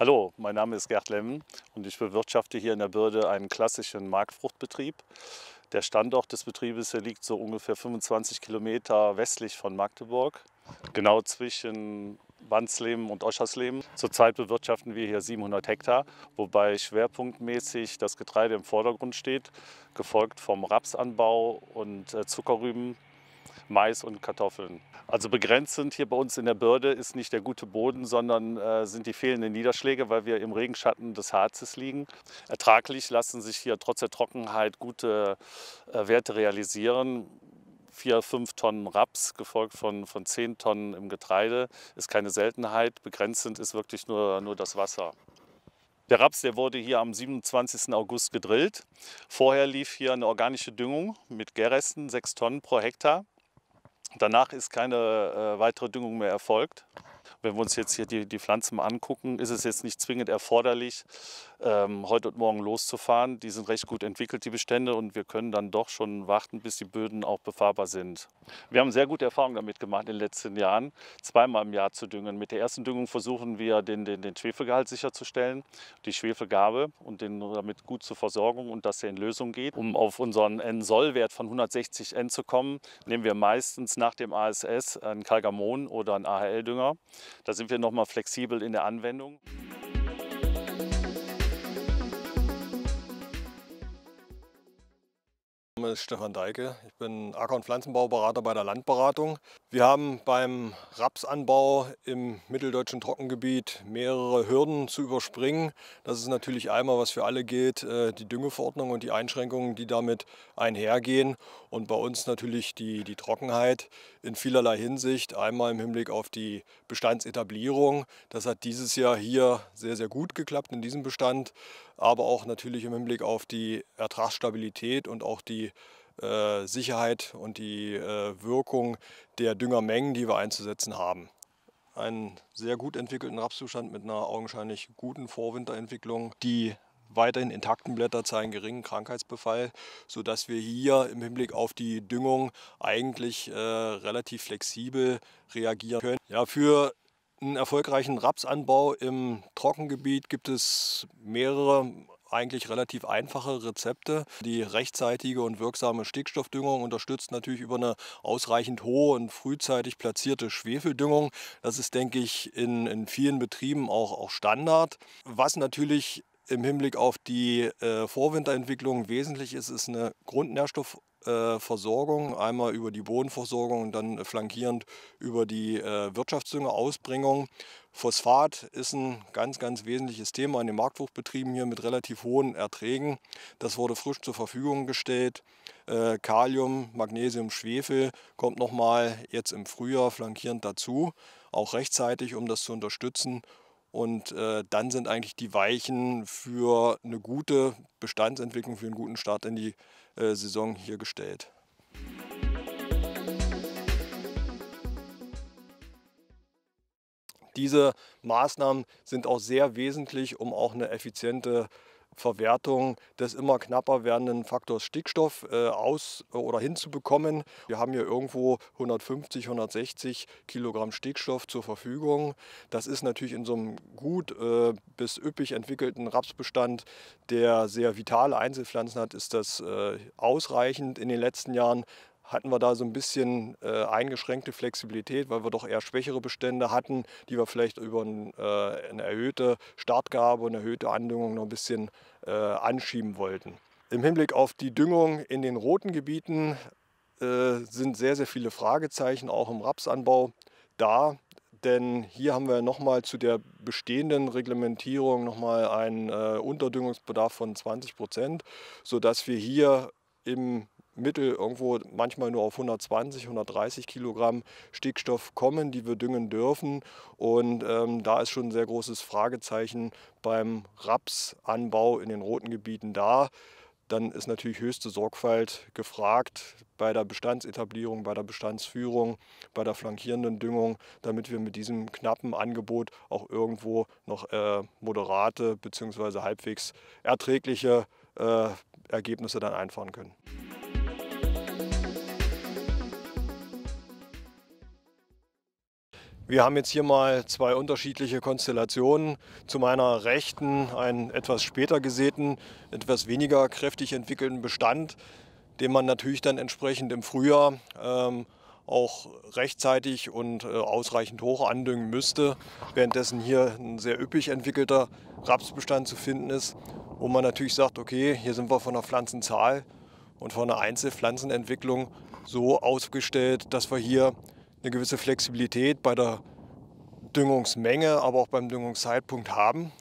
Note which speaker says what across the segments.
Speaker 1: Hallo, mein Name ist Gerd Lemmen und ich bewirtschafte hier in der Bürde einen klassischen Marktfruchtbetrieb. Der Standort des Betriebes liegt so ungefähr 25 Kilometer westlich von Magdeburg, genau zwischen Wandsleben und Oschersleben. Zurzeit bewirtschaften wir hier 700 Hektar, wobei schwerpunktmäßig das Getreide im Vordergrund steht, gefolgt vom Rapsanbau und äh, Zuckerrüben Mais und Kartoffeln. Also begrenzend hier bei uns in der Börde ist nicht der gute Boden, sondern äh, sind die fehlenden Niederschläge, weil wir im Regenschatten des Harzes liegen. Ertraglich lassen sich hier trotz der Trockenheit gute äh, Werte realisieren. Vier, fünf Tonnen Raps, gefolgt von, von zehn Tonnen im Getreide, ist keine Seltenheit. Begrenzend ist wirklich nur, nur das Wasser. Der Raps, der wurde hier am 27. August gedrillt. Vorher lief hier eine organische Düngung mit Gäresten, sechs Tonnen pro Hektar. Danach ist keine äh, weitere Düngung mehr erfolgt. Wenn wir uns jetzt hier die, die Pflanzen mal angucken, ist es jetzt nicht zwingend erforderlich, ähm, heute und morgen loszufahren. Die sind recht gut entwickelt, die Bestände, und wir können dann doch schon warten, bis die Böden auch befahrbar sind. Wir haben sehr gute Erfahrungen damit gemacht in den letzten Jahren, zweimal im Jahr zu düngen. Mit der ersten Düngung versuchen wir, den, den, den Schwefelgehalt sicherzustellen, die Schwefelgabe und den damit gut zur Versorgung und dass er in Lösung geht. Um auf unseren N-Soll-Wert von 160 N zu kommen, nehmen wir meistens nach dem ASS einen Kalgamon oder einen AHL-Dünger. Da sind wir nochmal flexibel in der Anwendung.
Speaker 2: Mein Name ist Stefan Deike. Ich bin Acker- und Pflanzenbauberater bei der Landberatung. Wir haben beim Rapsanbau im mitteldeutschen Trockengebiet mehrere Hürden zu überspringen. Das ist natürlich einmal, was für alle gilt, äh, die Düngeverordnung und die Einschränkungen, die damit einhergehen. Und bei uns natürlich die, die Trockenheit in vielerlei Hinsicht. Einmal im Hinblick auf die Bestandsetablierung. Das hat dieses Jahr hier sehr, sehr gut geklappt in diesem Bestand. Aber auch natürlich im Hinblick auf die Ertragsstabilität und auch die äh, Sicherheit und die äh, Wirkung der Düngermengen, die wir einzusetzen haben. Einen sehr gut entwickelten Rapszustand mit einer augenscheinlich guten Vorwinterentwicklung, die weiterhin intakten Blätter zeigen geringen Krankheitsbefall, sodass wir hier im Hinblick auf die Düngung eigentlich äh, relativ flexibel reagieren können. Ja, für einen erfolgreichen Rapsanbau im Trockengebiet gibt es mehrere eigentlich relativ einfache Rezepte. Die rechtzeitige und wirksame Stickstoffdüngung unterstützt natürlich über eine ausreichend hohe und frühzeitig platzierte Schwefeldüngung. Das ist, denke ich, in, in vielen Betrieben auch, auch Standard. Was natürlich im Hinblick auf die äh, Vorwinterentwicklung wesentlich ist, ist eine Grundnährstoff- äh, Versorgung, einmal über die Bodenversorgung und dann äh, flankierend über die äh, Wirtschaftsdüngerausbringung. Phosphat ist ein ganz, ganz wesentliches Thema in den Marktwuchsbetrieben hier mit relativ hohen Erträgen. Das wurde frisch zur Verfügung gestellt. Kalium, Magnesium, Schwefel kommt nochmal jetzt im Frühjahr flankierend dazu, auch rechtzeitig, um das zu unterstützen und äh, dann sind eigentlich die Weichen für eine gute Bestandsentwicklung, für einen guten Start in die äh, Saison hier gestellt. Diese Maßnahmen sind auch sehr wesentlich, um auch eine effiziente Verwertung des immer knapper werdenden Faktors Stickstoff äh, aus äh, oder hinzubekommen. Wir haben hier irgendwo 150, 160 Kilogramm Stickstoff zur Verfügung. Das ist natürlich in so einem gut äh, bis üppig entwickelten Rapsbestand, der sehr vitale Einzelpflanzen hat, ist das äh, ausreichend. In den letzten Jahren hatten wir da so ein bisschen äh, eingeschränkte Flexibilität, weil wir doch eher schwächere Bestände hatten, die wir vielleicht über ein, äh, eine erhöhte Startgabe und eine erhöhte Andüngung noch ein bisschen äh, anschieben wollten. Im Hinblick auf die Düngung in den roten Gebieten äh, sind sehr, sehr viele Fragezeichen auch im Rapsanbau da. Denn hier haben wir nochmal zu der bestehenden Reglementierung nochmal einen äh, Unterdüngungsbedarf von 20 Prozent, sodass wir hier im Mittel irgendwo manchmal nur auf 120, 130 Kilogramm Stickstoff kommen, die wir düngen dürfen. Und ähm, da ist schon ein sehr großes Fragezeichen beim Rapsanbau in den roten Gebieten da. Dann ist natürlich höchste Sorgfalt gefragt bei der Bestandsetablierung, bei der Bestandsführung, bei der flankierenden Düngung, damit wir mit diesem knappen Angebot auch irgendwo noch äh, moderate bzw. halbwegs erträgliche äh, Ergebnisse dann einfahren können. Wir haben jetzt hier mal zwei unterschiedliche Konstellationen. Zu meiner Rechten einen etwas später gesäten, etwas weniger kräftig entwickelten Bestand, den man natürlich dann entsprechend im Frühjahr ähm, auch rechtzeitig und äh, ausreichend hoch andüngen müsste. Währenddessen hier ein sehr üppig entwickelter Rapsbestand zu finden ist, wo man natürlich sagt, okay, hier sind wir von der Pflanzenzahl und von der Einzelpflanzenentwicklung so ausgestellt, dass wir hier eine gewisse Flexibilität bei der Düngungsmenge, aber auch beim Düngungszeitpunkt haben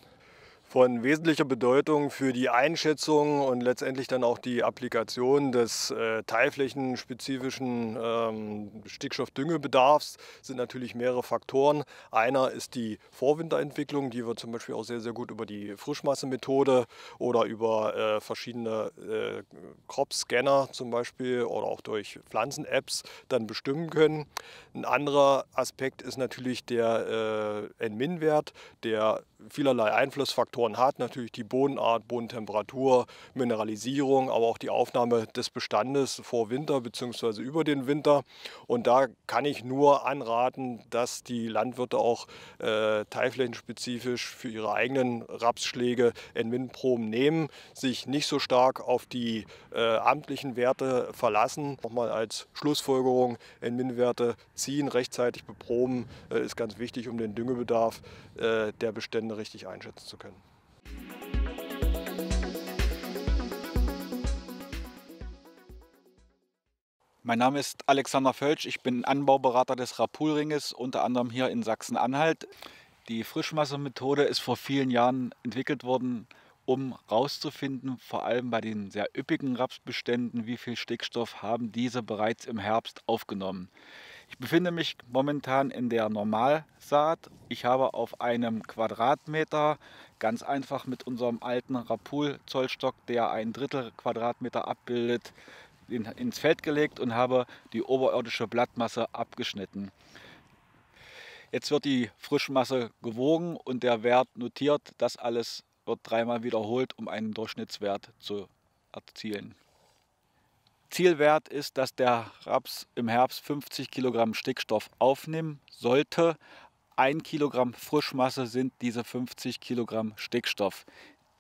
Speaker 2: von wesentlicher Bedeutung für die Einschätzung und letztendlich dann auch die Applikation des äh, teilflächenspezifischen ähm, Stickstoffdüngebedarfs sind natürlich mehrere Faktoren. Einer ist die Vorwinterentwicklung, die wir zum Beispiel auch sehr, sehr gut über die Frischmassenmethode oder über äh, verschiedene äh, Crop-Scanner zum Beispiel oder auch durch Pflanzen-Apps dann bestimmen können. Ein anderer Aspekt ist natürlich der äh, N-Min-Wert, der vielerlei Einflussfaktoren hat. Natürlich die Bodenart, Bodentemperatur, Mineralisierung, aber auch die Aufnahme des Bestandes vor Winter bzw. über den Winter. Und da kann ich nur anraten, dass die Landwirte auch äh, teilflächenspezifisch für ihre eigenen Rapsschläge Entwindproben nehmen, sich nicht so stark auf die äh, amtlichen Werte verlassen. Nochmal als Schlussfolgerung, Entwindwerte ziehen, rechtzeitig beproben, äh, ist ganz wichtig, um den Düngebedarf äh, der Bestände Bestände richtig einschätzen zu können.
Speaker 3: Mein Name ist Alexander Völsch, ich bin Anbauberater des Rapulringes, unter anderem hier in Sachsen-Anhalt. Die Frischmassemethode ist vor vielen Jahren entwickelt worden, um herauszufinden, vor allem bei den sehr üppigen Rapsbeständen, wie viel Stickstoff haben diese bereits im Herbst aufgenommen. Ich befinde mich momentan in der Normalsaat. Ich habe auf einem Quadratmeter ganz einfach mit unserem alten Rapul-Zollstock, der ein Drittel Quadratmeter abbildet, ins Feld gelegt und habe die oberirdische Blattmasse abgeschnitten. Jetzt wird die Frischmasse gewogen und der Wert notiert. Das alles wird dreimal wiederholt, um einen Durchschnittswert zu erzielen. Zielwert ist, dass der Raps im Herbst 50 Kilogramm Stickstoff aufnehmen sollte. Ein Kilogramm Frischmasse sind diese 50 Kilogramm Stickstoff.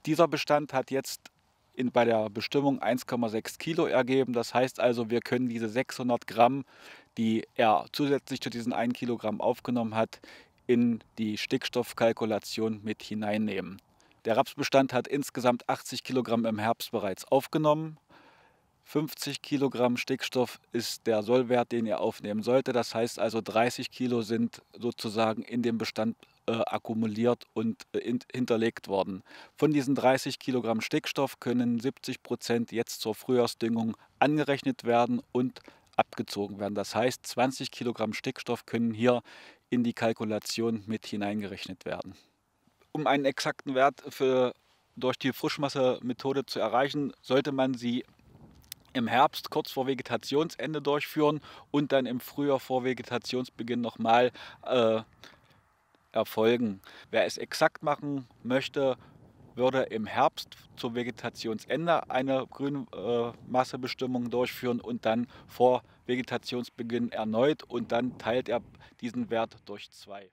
Speaker 3: Dieser Bestand hat jetzt in, bei der Bestimmung 1,6 Kilo ergeben. Das heißt also, wir können diese 600 Gramm, die er zusätzlich zu diesen 1 Kilogramm aufgenommen hat, in die Stickstoffkalkulation mit hineinnehmen. Der Rapsbestand hat insgesamt 80 Kilogramm im Herbst bereits aufgenommen. 50 Kilogramm Stickstoff ist der Sollwert, den ihr aufnehmen sollte. Das heißt also 30 Kilo sind sozusagen in dem Bestand äh, akkumuliert und äh, in, hinterlegt worden. Von diesen 30 Kilogramm Stickstoff können 70 Prozent jetzt zur Frühjahrsdüngung angerechnet werden und abgezogen werden. Das heißt, 20 Kilogramm Stickstoff können hier in die Kalkulation mit hineingerechnet werden. Um einen exakten Wert für durch die Frischmasse-Methode zu erreichen, sollte man sie im Herbst kurz vor Vegetationsende durchführen und dann im Frühjahr vor Vegetationsbeginn nochmal äh, erfolgen. Wer es exakt machen möchte, würde im Herbst zum Vegetationsende eine Grünmassebestimmung äh, durchführen und dann vor Vegetationsbeginn erneut und dann teilt er diesen Wert durch zwei.